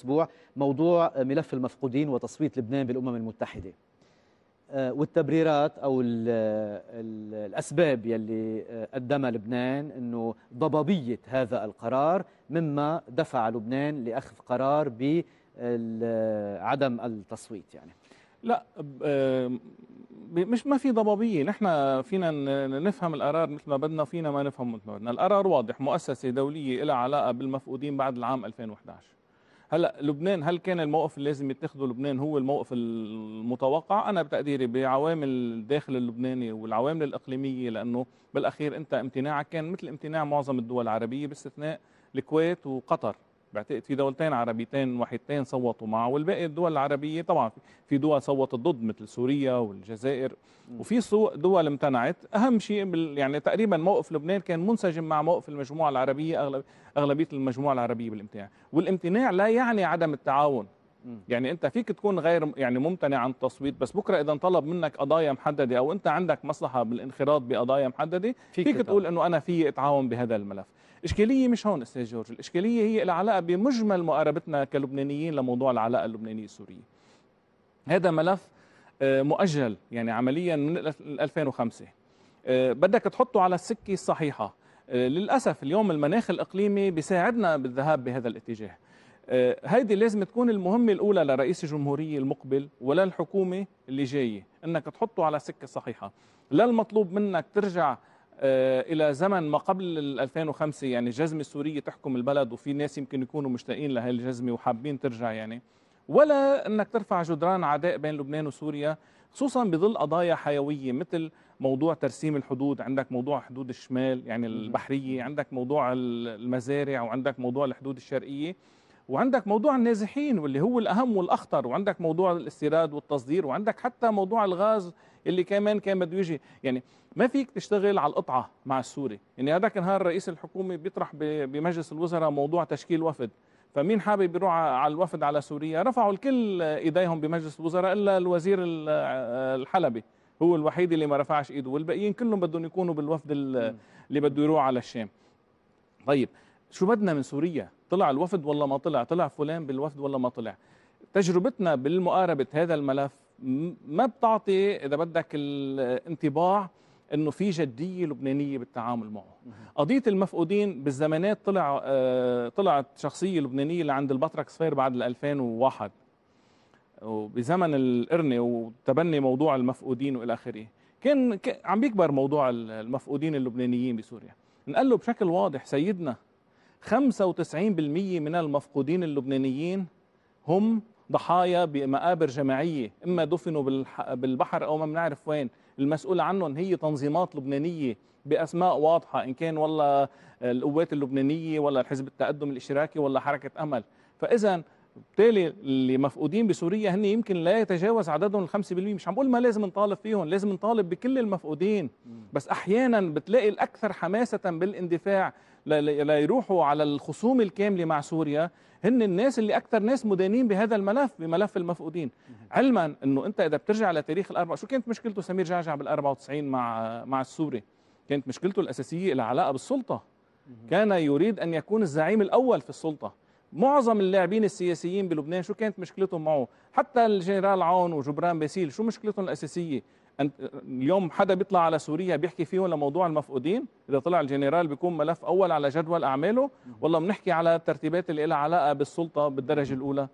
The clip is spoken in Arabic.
الاسبوع موضوع ملف المفقودين وتصويت لبنان بالامم المتحده آه، والتبريرات او الـ الـ الاسباب يلي آه، قدمها لبنان انه ضبابيه هذا القرار مما دفع لبنان لاخذ قرار بعدم التصويت يعني لا آه، مش ما في ضبابيه نحن فينا نفهم القرار مثل ما بدنا فينا ما نفهم مثل ما بدنا القرار واضح مؤسسه دوليه لها علاقه بالمفقودين بعد العام 2011 هلا لبنان هل كان الموقف اللي لازم يتخذه لبنان هو الموقف المتوقع انا بتقديري بعوامل الداخل اللبناني والعوامل الاقليميه لانه بالاخير انت امتناعك كان مثل امتناع معظم الدول العربيه باستثناء الكويت وقطر في دولتين عربيتين وحيدتين صوتوا معه والباقي الدول العربيه طبعا في دول صوتت ضد مثل سوريا والجزائر وفي دول امتنعت اهم شيء يعني تقريبا موقف لبنان كان منسجم مع موقف المجموعه العربيه اغلبيه المجموعه العربيه بالامتناع والامتناع لا يعني عدم التعاون يعني انت فيك تكون غير يعني ممتنع عن التصويت بس بكره اذا طلب منك قضايا محدده او انت عندك مصلحه بالانخراط بقضايا محدده فيك, فيك تقول انه انا في اتعاون بهذا الملف الاشكاليه مش هون استاذ جورج الاشكاليه هي العلاقه بمجمل مقاربتنا كلبنانيين لموضوع العلاقه اللبنانيه السوريه هذا ملف آه، مؤجل يعني عمليا من 2005 آه، بدك تحطه على السكه الصحيحه آه، للاسف اليوم المناخ الاقليمي بيساعدنا بالذهاب بهذا الاتجاه آه، هيدي لازم تكون المهمة الأولى لرئيس الجمهورية المقبل ولا الحكومة اللي جاية أنك تحطه على سكة صحيحة لا المطلوب منك ترجع آه، إلى زمن ما قبل 2005 يعني الجزمة السورية تحكم البلد وفي ناس يمكن يكونوا مشتاقين لهي الجزمة وحابين ترجع يعني ولا أنك ترفع جدران عداء بين لبنان وسوريا خصوصا بظل قضايا حيوية مثل موضوع ترسيم الحدود عندك موضوع حدود الشمال يعني البحرية عندك موضوع المزارع وعندك موضوع الحدود الشرقية وعندك موضوع النازحين واللي هو الأهم والأخطر وعندك موضوع الاستيراد والتصدير وعندك حتى موضوع الغاز اللي كمان كان بده يجي يعني ما فيك تشتغل على القطعة مع السوري يعني هذاك النهار رئيس الحكومة بيطرح بمجلس الوزراء موضوع تشكيل وفد فمين حابب يروح على الوفد على سوريا رفعوا الكل ايديهم بمجلس الوزراء الا الوزير الحلبي هو الوحيد اللي ما رفعش ايده والباقيين كلهم بدهم يكونوا بالوفد اللي بده يروح على الشام طيب شو بدنا من سوريا طلع الوفد ولا ما طلع طلع فلان بالوفد ولا ما طلع تجربتنا بالمقاربة هذا الملف ما بتعطي إذا بدك الانطباع انه في جديه لبنانيه بالتعامل معه قضيه المفقودين بالزمانات طلع آه، طلعت شخصيه لبنانيه لعند البطرك صفير بعد 2001 وبزمن القرنه وتبني موضوع المفقودين والى اخره كان عم بيكبر موضوع المفقودين اللبنانيين بسوريا نقول له بشكل واضح سيدنا 95% من المفقودين اللبنانيين هم ضحايا بمقابر جماعية إما دفنوا بالبحر أو ما بنعرف وين المسؤولة عنهم هي تنظيمات لبنانية بأسماء واضحة إن كان والله القوات اللبنانية ولا حزب التقدم الاشتراكي ولا حركة أمل فإذا وبالتالي اللي مفقودين بسوريا هن يمكن لا يتجاوز عددهم ال 5% مش عم بقول ما لازم نطالب فيهم لازم نطالب بكل المفقودين بس احيانا بتلاقي الاكثر حماسه بالاندفاع ليروحوا على الخصوم الكامله مع سوريا هن الناس اللي اكثر ناس مدانين بهذا الملف بملف المفقودين علما انه انت اذا بترجع لتاريخ الاربع شو كانت مشكلته سمير جعجع بال94 مع مع السوري كانت مشكلته الاساسيه العلاقه بالسلطه كان يريد ان يكون الزعيم الاول في السلطه معظم اللاعبين السياسيين بلبنان شو كانت مشكلتهم معه حتى الجنرال عون وجبران باسيل شو مشكلتهم الأساسية أن اليوم حدا بيطلع على سوريا بيحكي فيهم لموضوع المفقودين إذا طلع الجنرال بيكون ملف أول على جدول أعماله والله بنحكي على الترتيبات اللي لها علاقة بالسلطة بالدرجة الأولى